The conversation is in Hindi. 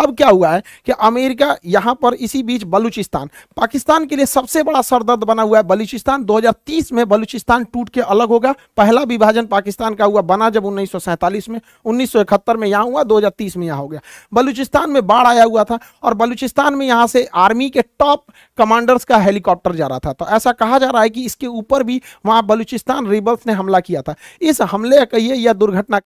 अब क्या हुआ है कि अमेरिका यहाँ पर इसी बीच बलूचिस्तान पाकिस्तान के लिए सबसे बड़ा सरदर्द बना हुआ है बलूचिस्तान 2030 में बलूचिस्तान टूट के अलग होगा पहला विभाजन पाकिस्तान का हुआ बना जब उन्नीस में उन्नीस में यहाँ हुआ दो में यहाँ हो गया बलूचिस्तान में बाढ़ आया हुआ था और बलूचिस्तान में यहाँ से आर्मी के टॉप कमांडर्स का हेलीकॉप्टर जा रहा था तो ऐसा कहा जा रहा है कि इसके ऊपर भी वहाँ बलूचिस्तान रिबल्स ने हमला किया था इस हमले कहिए या दुर्घटना